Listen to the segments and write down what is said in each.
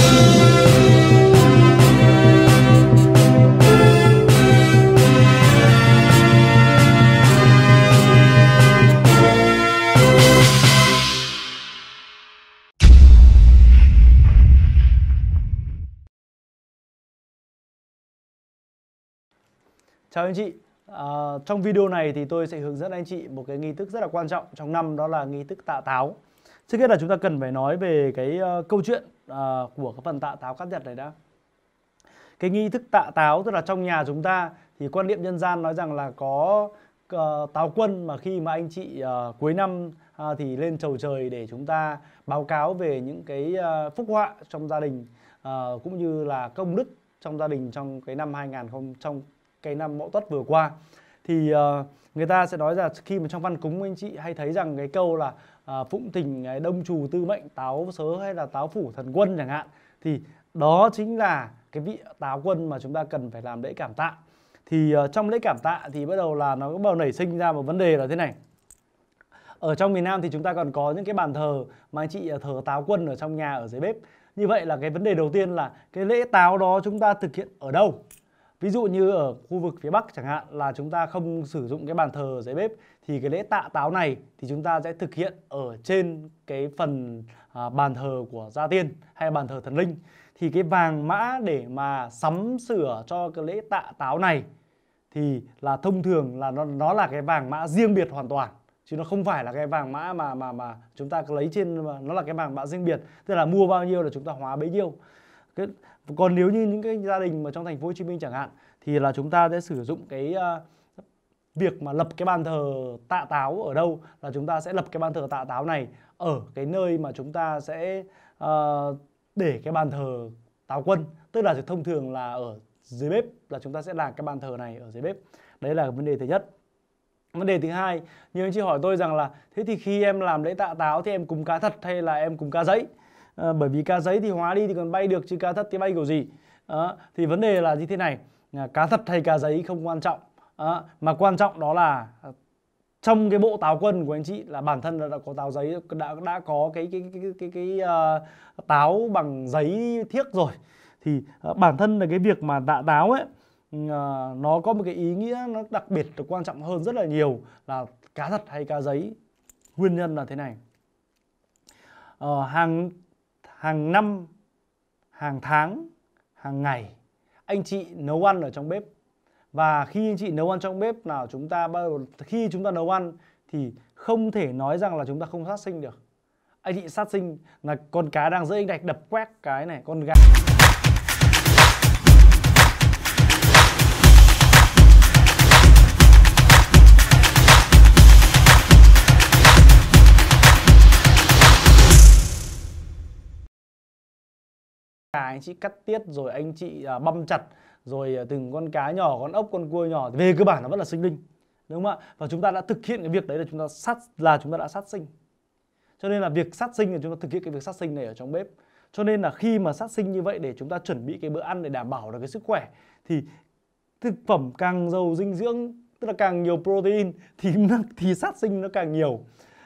Chào anh chị, à, trong video này thì tôi sẽ hướng dẫn anh chị một cái nghi thức rất là quan trọng trong năm đó là nghi thức tạ táo. Trước hết là chúng ta cần phải nói về cái uh, câu chuyện uh, của cái phần tạ táo cắt nhật này đã cái nghi thức tạ táo tức là trong nhà chúng ta thì quan niệm nhân gian nói rằng là có uh, táo quân mà khi mà anh chị uh, cuối năm uh, thì lên trầu trời để chúng ta báo cáo về những cái uh, phúc họa trong gia đình uh, cũng như là công đức trong gia đình trong cái năm 2000 trong cái năm mậu tuất vừa qua thì uh, người ta sẽ nói là khi mà trong văn cúng anh chị hay thấy rằng cái câu là à, phụng thỉnh à, đông trù tư mệnh táo sớ hay là táo phủ thần quân chẳng hạn thì đó chính là cái vị táo quân mà chúng ta cần phải làm lễ cảm tạ thì uh, trong lễ cảm tạ thì bắt đầu là nó bắt đầu nảy sinh ra một vấn đề là thế này ở trong miền Nam thì chúng ta còn có những cái bàn thờ mà anh chị ờ, thờ táo quân ở trong nhà ở dưới bếp như vậy là cái vấn đề đầu tiên là cái lễ táo đó chúng ta thực hiện ở đâu Ví dụ như ở khu vực phía Bắc chẳng hạn là chúng ta không sử dụng cái bàn thờ giấy bếp thì cái lễ tạ táo này thì chúng ta sẽ thực hiện ở trên cái phần à, bàn thờ của gia tiên hay bàn thờ thần linh. Thì cái vàng mã để mà sắm sửa cho cái lễ tạ táo này thì là thông thường là nó nó là cái vàng mã riêng biệt hoàn toàn chứ nó không phải là cái vàng mã mà mà mà chúng ta lấy trên nó là cái vàng mã riêng biệt tức là mua bao nhiêu là chúng ta hóa bấy nhiêu cái, còn nếu như những cái gia đình mà trong thành phố Hồ Chí Minh chẳng hạn thì là chúng ta sẽ sử dụng cái uh, việc mà lập cái bàn thờ tạ táo ở đâu là chúng ta sẽ lập cái bàn thờ tạ táo này ở cái nơi mà chúng ta sẽ uh, để cái bàn thờ táo quân tức là thông thường là ở dưới bếp là chúng ta sẽ làm cái bàn thờ này ở dưới bếp đấy là vấn đề thứ nhất vấn đề thứ hai nhiều anh chị hỏi tôi rằng là thế thì khi em làm lễ tạ táo thì em cúng cá thật hay là em cúng cá giấy à, bởi vì cá giấy thì hóa đi thì còn bay được chứ cá thật thì bay kiểu gì à, thì vấn đề là như thế này à, cá thật hay cá giấy không quan trọng à, mà quan trọng đó là à, trong cái bộ táo quân của anh chị là bản thân đã có táo giấy đã đã có cái cái cái cái, cái, cái uh, táo bằng giấy thiếc rồi thì uh, bản thân là cái việc mà tạ táo ấy uh, nó có một cái ý nghĩa nó đặc biệt nó quan trọng hơn rất là nhiều là cá thật hay cá giấy nguyên nhân là thế này uh, hàng hàng năm, hàng tháng, hàng ngày anh chị nấu ăn ở trong bếp và khi anh chị nấu ăn trong bếp nào chúng ta khi chúng ta nấu ăn thì không thể nói rằng là chúng ta không sát sinh được anh chị sát sinh là con cá đang anh đạch đập quét cái này con gà anh chị cắt tiết rồi anh chị à, băm chặt rồi à, từng con cá nhỏ con ốc con cua nhỏ về cơ bản nó vẫn là sinh linh đúng không ạ và chúng ta đã thực hiện cái việc đấy là chúng ta sát là chúng ta đã sát sinh cho nên là việc sát sinh thì chúng ta thực hiện cái việc sát sinh này ở trong bếp cho nên là khi mà sát sinh như vậy để chúng ta chuẩn bị cái bữa ăn để đảm bảo được cái sức khỏe thì thực phẩm càng giàu dinh dưỡng tức là càng nhiều protein thì thì sát sinh nó càng nhiều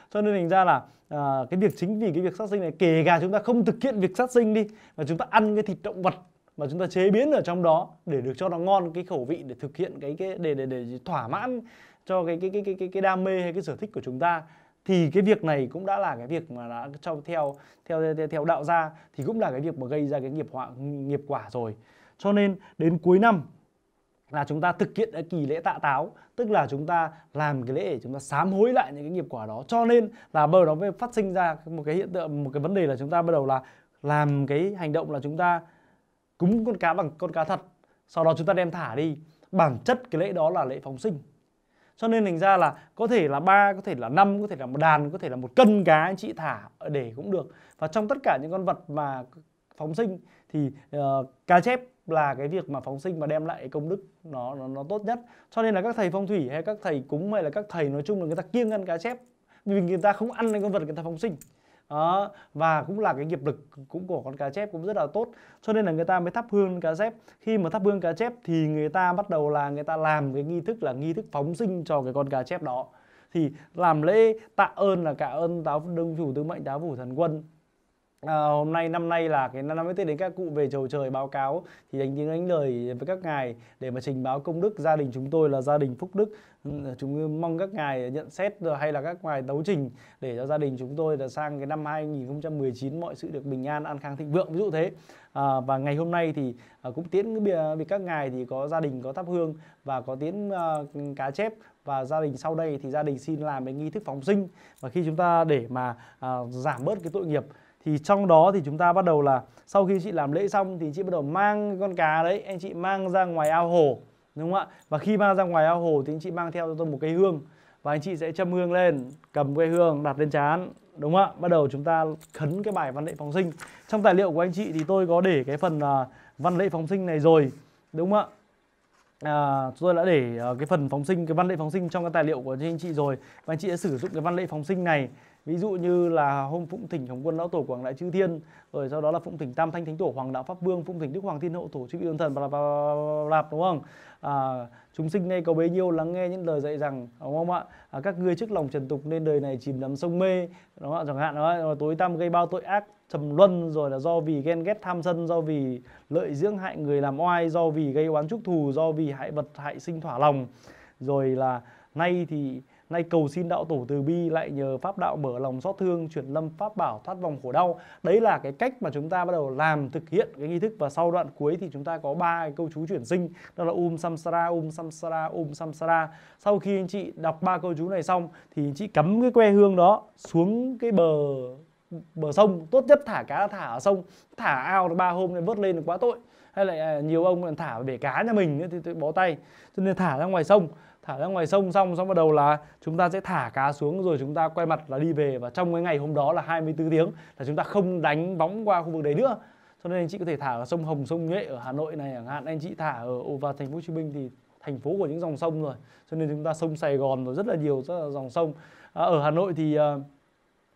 cho nên thành ra là à, cái việc chính vì cái việc sát sinh này kể cả chúng ta không thực hiện việc sát sinh đi mà chúng ta ăn cái thịt động vật mà chúng ta chế biến ở trong đó để được cho nó ngon cái khẩu vị để thực hiện cái cái để để để thỏa mãn cho cái cái cái cái cái, cái đam mê hay cái sở thích của chúng ta thì cái việc này cũng đã là cái việc mà đã trong theo theo theo, theo đạo gia thì cũng là cái việc mà gây ra cái nghiệp họa nghiệp quả rồi cho nên đến cuối năm là chúng ta thực hiện cái kỳ lễ tạ táo tức là chúng ta làm cái lễ để chúng ta sám hối lại những cái nghiệp quả đó cho nên là bờ đó mới phát sinh ra một cái hiện tượng một cái vấn đề là chúng ta bắt đầu là làm cái hành động là chúng ta cúng con cá bằng con cá thật sau đó chúng ta đem thả đi bản chất cái lễ đó là lễ phóng sinh cho nên thành ra là có thể là ba có thể là năm có thể là một đàn có thể là một cân cá anh chị thả để cũng được và trong tất cả những con vật mà phóng sinh thì uh, cá chép là cái việc mà phóng sinh và đem lại công đức nó nó, nó tốt nhất cho nên là các thầy phong thủy hay các thầy cúng hay là các thầy nói chung là người ta kiêng ăn cá chép vì người ta không ăn lên con vật người ta phóng sinh đó. và cũng là cái nghiệp lực cũng của con cá chép cũng rất là tốt cho nên là người ta mới thắp hương cá chép khi mà thắp hương cá chép thì người ta bắt đầu là người ta làm cái nghi thức là nghi thức phóng sinh cho cái con cá chép đó thì làm lễ tạ ơn là cả ơn táo đương chủ tứ mệnh táo phủ thần quân À, hôm nay năm nay là cái năm mới Tết đến các cụ về chầu trời báo cáo thì đánh tiếng đánh lời với các ngài để mà trình báo công đức gia đình chúng tôi là gia đình phúc đức ừ, chúng mong các ngài nhận xét hay là các ngài đấu trình để cho gia đình chúng tôi là sang cái năm 2019 mọi sự được bình an an khang thịnh vượng ví dụ thế à, và ngày hôm nay thì à, cũng tiễn vì các ngài thì có gia đình có thắp hương và có tiễn à, cá chép và gia đình sau đây thì gia đình xin làm cái nghi thức phóng sinh và khi chúng ta để mà à, giảm bớt cái tội nghiệp thì trong đó thì chúng ta bắt đầu là sau khi chị làm lễ xong thì chị bắt đầu mang con cá đấy anh chị mang ra ngoài ao hồ đúng không ạ và khi mang ra ngoài ao hồ thì anh chị mang theo cho tôi một cây hương và anh chị sẽ châm hương lên cầm cây hương đặt lên chán đúng không ạ bắt đầu chúng ta khấn cái bài văn lễ phóng sinh trong tài liệu của anh chị thì tôi có để cái phần à, văn lễ phóng sinh này rồi đúng không ạ à, tôi đã để uh, cái phần phóng sinh cái văn lễ phóng sinh trong cái tài liệu của anh chị rồi và anh chị đã sử dụng cái văn lễ phóng sinh này ví dụ như là hôm phụng thỉnh hồng quân lão tổ quảng đại chư thiên rồi sau đó là phụng thỉnh tam thanh thánh tổ hoàng đạo pháp vương phụng thỉnh đức hoàng thiên hậu tổ chư vị thần và lạp đúng không à, chúng sinh nay có bấy nhiêu lắng nghe những lời dạy rằng đúng không ạ à, các ngươi trước lòng trần tục nên đời này chìm đắm sông mê đúng không ạ chẳng hạn đó tối tăm gây bao tội ác trầm luân rồi là do vì ghen ghét tham sân do vì lợi dưỡng hại người làm oai do vì gây oán trúc thù do vì hại vật hại sinh thỏa lòng rồi là nay thì nay cầu xin đạo tổ từ bi lại nhờ pháp đạo mở lòng xót thương chuyển lâm pháp bảo thoát vòng khổ đau đấy là cái cách mà chúng ta bắt đầu làm thực hiện cái nghi thức và sau đoạn cuối thì chúng ta có ba câu chú chuyển sinh đó là um samsara um samsara um samsara sau khi anh chị đọc ba câu chú này xong thì anh chị cắm cái que hương đó xuống cái bờ bờ sông tốt nhất thả cá thả ở sông thả ao ba hôm này vớt lên là quá tội hay lại à, nhiều ông thả bể cá nhà mình thì tôi bó tay cho nên thả ra ngoài sông thả ra ngoài sông xong xong bắt đầu là chúng ta sẽ thả cá xuống rồi chúng ta quay mặt là đi về và trong cái ngày hôm đó là 24 tiếng là chúng ta không đánh bóng qua khu vực đấy nữa cho nên anh chị có thể thả ở sông Hồng, sông Nhuệ ở Hà Nội này chẳng hạn anh chị thả ở và thành phố Hồ Chí Minh thì thành phố của những dòng sông rồi cho nên chúng ta sông Sài Gòn rồi rất là nhiều rất là dòng sông à, ở Hà Nội thì à,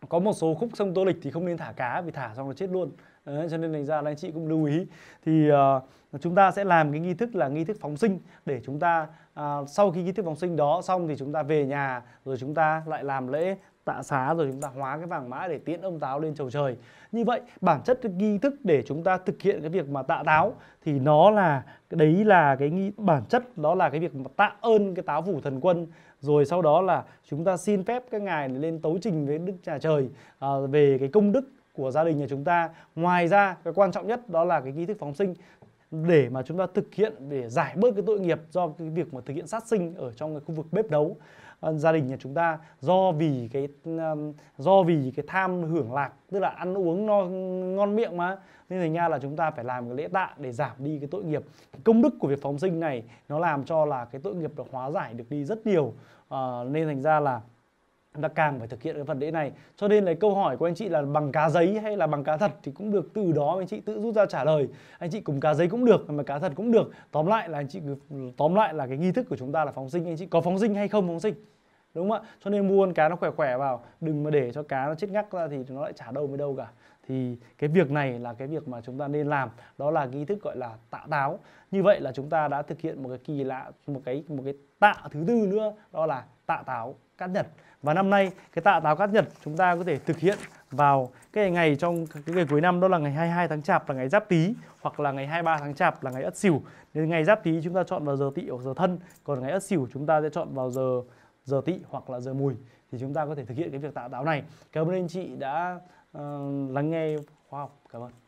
có một số khúc sông Tô Lịch thì không nên thả cá vì thả xong là chết luôn Đấy, cho nên thành ra là anh chị cũng lưu ý thì uh, chúng ta sẽ làm cái nghi thức là nghi thức phóng sinh để chúng ta uh, sau khi nghi thức phóng sinh đó xong thì chúng ta về nhà rồi chúng ta lại làm lễ tạ xá rồi chúng ta hóa cái vàng mã để tiễn ông táo lên chầu trời như vậy bản chất cái nghi thức để chúng ta thực hiện cái việc mà tạ táo thì nó là đấy là cái nghi bản chất đó là cái việc mà tạ ơn cái táo phủ thần quân rồi sau đó là chúng ta xin phép các ngài lên tấu trình với đức nhà trời à, về cái công đức của gia đình nhà chúng ta ngoài ra cái quan trọng nhất đó là cái nghi thức phóng sinh để mà chúng ta thực hiện để giải bớt cái tội nghiệp do cái việc mà thực hiện sát sinh ở trong cái khu vực bếp nấu ờ, gia đình nhà chúng ta do vì cái ờ, do vì cái tham hưởng lạc tức là ăn uống no ngon miệng mà nên thành ra là chúng ta phải làm cái lễ tạ để giảm đi cái tội nghiệp công đức của việc phóng sinh này nó làm cho là cái tội nghiệp được hóa giải được đi rất nhiều à, nên thành ra là chúng ta càng phải thực hiện cái phần lễ này cho nên là câu hỏi của anh chị là bằng cá giấy hay là bằng cá thật thì cũng được từ đó anh chị tự rút ra trả lời anh chị cùng cá giấy cũng được mà cá thật cũng được tóm lại là anh chị tóm lại là cái nghi thức của chúng ta là phóng sinh anh chị có phóng sinh hay không phóng sinh đúng không ạ cho nên mua con cá nó khỏe khỏe vào đừng mà để cho cá nó chết ngắc ra thì nó lại trả đâu mới đâu cả thì cái việc này là cái việc mà chúng ta nên làm đó là nghi thức gọi là tạ táo như vậy là chúng ta đã thực hiện một cái kỳ lạ một cái một cái tạ thứ tư nữa đó là tạ táo cát nhật và năm nay cái tạ táo cát nhật chúng ta có thể thực hiện vào cái ngày trong cái ngày cuối năm đó là ngày 22 tháng chạp là ngày giáp tý hoặc là ngày 23 tháng chạp là ngày ất sửu nên ngày giáp tý chúng ta chọn vào giờ tỵ hoặc giờ thân còn ngày ất sửu chúng ta sẽ chọn vào giờ giờ tỵ hoặc là giờ mùi thì chúng ta có thể thực hiện cái việc tạ táo này cảm ơn anh chị đã uh, lắng nghe khoa học cảm ơn